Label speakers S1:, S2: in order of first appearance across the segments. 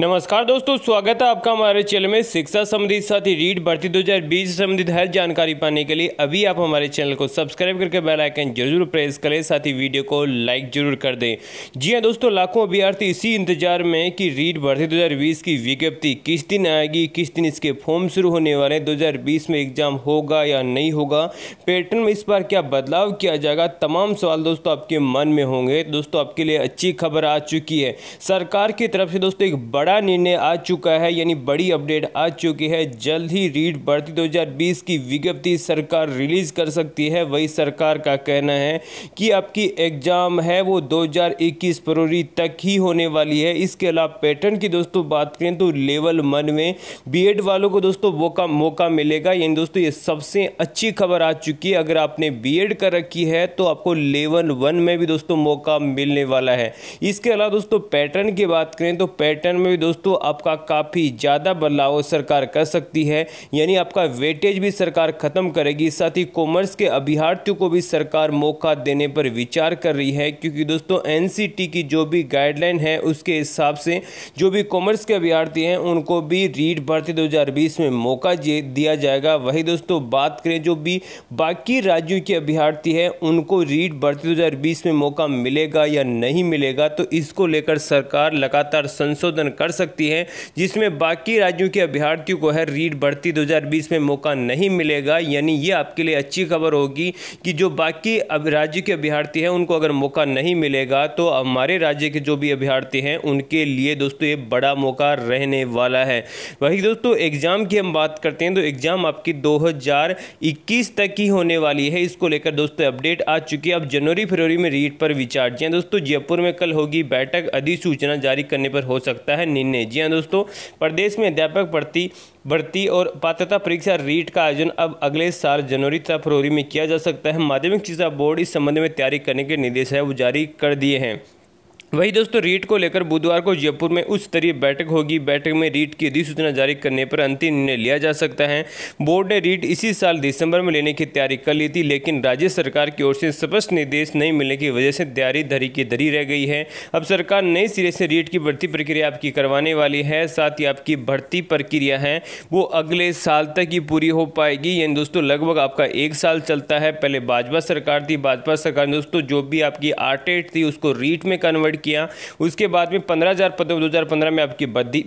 S1: नमस्कार दोस्तों स्वागत है आपका हमारे चैनल में शिक्षा संबंधित साथ ही रीट भर्ती 2020 से संबंधित हर जानकारी पाने के लिए अभी आप हमारे चैनल को सब्सक्राइब करके बेल आइकन जरूर प्रेस करें साथ ही वीडियो को लाइक जरूर कर दें जी हां दोस्तों लाखों अभ्यर्थी इसी इंतजार में कि रीड भर्ती 2020 की विज्ञप्ति किस दिन आएगी किस दिन इसके फॉर्म शुरू होने वाले हैं दो में एग्जाम होगा या नहीं होगा पैटर्न में इस बार क्या बदलाव किया जाएगा तमाम सवाल दोस्तों आपके मन में होंगे दोस्तों आपके लिए अच्छी खबर आ चुकी है सरकार की तरफ से दोस्तों एक बड़ा बड़ा निर्णय आ चुका है यानी बड़ी अपडेट आ चुकी है जल्द ही रीट भर्ती 2020 की विज्ञप्ति सरकार रिलीज कर सकती है वही सरकार का कहना है कि आपकी एग्ज़ाम है वो 2021 फरवरी तक ही होने वाली है इसके अलावा पैटर्न की दोस्तों बात करें तो लेवल वन में बीएड वालों को दोस्तों मौका मौका मिलेगा यानी दोस्तों ये सबसे अच्छी खबर आ चुकी है अगर आपने बी कर रखी है तो आपको लेवल वन में भी दोस्तों मौका मिलने वाला है इसके अलावा दोस्तों पैटर्न की बात करें तो पैटर्न में दोस्तों आपका काफ़ी ज़्यादा बदलाव सरकार कर सकती है यानी आपका वेटेज भी सरकार ख़त्म करेगी साथ ही कॉमर्स के अभ्यार्थियों को भी सरकार मौका देने पर विचार कर रही है क्योंकि दोस्तों एन की जो भी गाइडलाइन है उसके हिसाब से जो भी कॉमर्स के अभ्यार्थी हैं उनको भी रीट भर्ती दो में मौका दिया जाएगा वही दोस्तों बात करें जो भी बाकी राज्यों के अभ्यार्थी हैं उनको रीट भर्ती दो में मौका मिलेगा या नहीं मिलेगा तो इसको लेकर सरकार लगातार संशोधन कर सकती है जिसमें बाकी राज्यों के अभ्यर्थियों को है रीट बढ़ती 2020 में मौका नहीं मिलेगा यानी ये आपके लिए अच्छी खबर होगी कि जो बाकी अब राज्यों के अभ्यर्थी हैं उनको अगर मौका नहीं मिलेगा तो हमारे राज्य के जो भी अभ्यर्थी हैं उनके लिए दोस्तों ये बड़ा मौका रहने वाला है वही दोस्तों एग्ज़ाम की हम बात करते हैं तो एग्ज़ाम आपकी दो तक ही होने वाली है इसको लेकर दोस्तों अपडेट आ चुकी है अब जनवरी फरवरी में रीट पर विचार दोस्तों जयपुर में कल होगी बैठक अधिसूचना जारी करने पर हो सकता है निर्णय जी हाँ दोस्तों प्रदेश में अध्यापक भर्ती भर्ती और पात्रता परीक्षा रीट का आयोजन अब अगले साल जनवरी तथा फरवरी में किया जा सकता है माध्यमिक शिक्षा बोर्ड इस संबंध में तैयारी करने के निर्देश है वो जारी कर दिए हैं वही दोस्तों रीट को लेकर बुधवार को जयपुर में उच्च स्तरीय बैठक होगी बैठक में रीट की अधिसूचना जारी करने पर अंतिम निर्णय लिया जा सकता है बोर्ड ने रीट इसी साल दिसंबर में लेने की तैयारी कर ली थी लेकिन राज्य सरकार की ओर से स्पष्ट निर्देश नहीं मिलने की वजह से तैयारी धरी की धरी रह गई है अब सरकार नए सिरे से रीट की भर्ती प्रक्रिया आपकी करवाने वाली है साथ ही आपकी भर्ती प्रक्रिया है वो अगले साल तक ही पूरी हो पाएगी यानी दोस्तों लगभग आपका एक साल चलता है पहले भाजपा सरकार थी भाजपा सरकार ने दोस्तों जो भी आपकी आर्टेट थी उसको रीट में कन्वर्ट किया उसके बाद में पंद्रह हज़ार पदों दो हजार पंद्रह में आपकी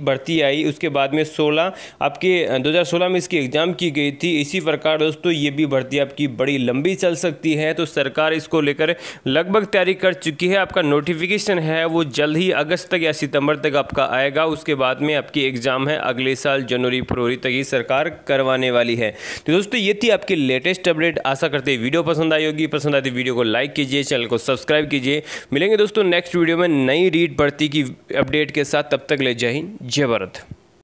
S1: भर्ती आई उसके बाद में सोलह आपके सोलह में इसकी एग्ज़ाम की गई थी इसी प्रकार दोस्तों ये भी भर्ती आपकी बड़ी लंबी चल सकती है तो सरकार इसको लेकर लगभग तैयारी कर चुकी है आपका नोटिफिकेशन है वो जल्द ही अगस्त तक या सितंबर तक आपका आएगा उसके बाद में आपकी एग्ज़ाम है अगले साल जनवरी फरवरी तक ही सरकार करवाने वाली है तो दोस्तों ये थी आपकी लेटेस्ट अपडेट आशा करते वीडियो पसंद आई होगी पसंद आती वीडियो को लाइक कीजिए चैनल को सब्सक्राइब कीजिए मिलेंगे दोस्तों नेक्स्ट वीडियो में में नई रीड भर्ती की अपडेट के साथ तब तक ले जय जय भरत